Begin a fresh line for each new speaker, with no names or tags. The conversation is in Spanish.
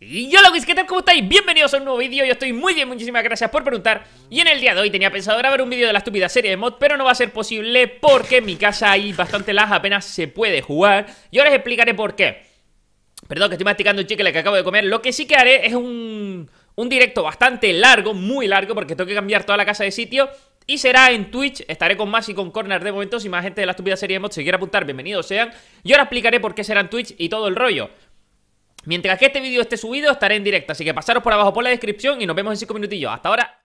Y yo lo ¿qué tal? ¿Cómo estáis? Bienvenidos a un nuevo vídeo, yo estoy muy bien, muchísimas gracias por preguntar Y en el día de hoy tenía pensado grabar un vídeo de la estúpida serie de mod Pero no va a ser posible porque en mi casa hay bastante lag, apenas se puede jugar Y ahora les explicaré por qué Perdón que estoy masticando un chicle que acabo de comer Lo que sí que haré es un, un directo bastante largo, muy largo Porque tengo que cambiar toda la casa de sitio y será en Twitch, estaré con más y con Corner de momento Si más gente de la estúpida serie de mods se quiere apuntar, bienvenidos sean Y ahora explicaré por qué será en Twitch y todo el rollo Mientras que este vídeo esté subido, estaré en directo, así que pasaros por abajo por la descripción y nos vemos en 5 minutillos. Hasta ahora.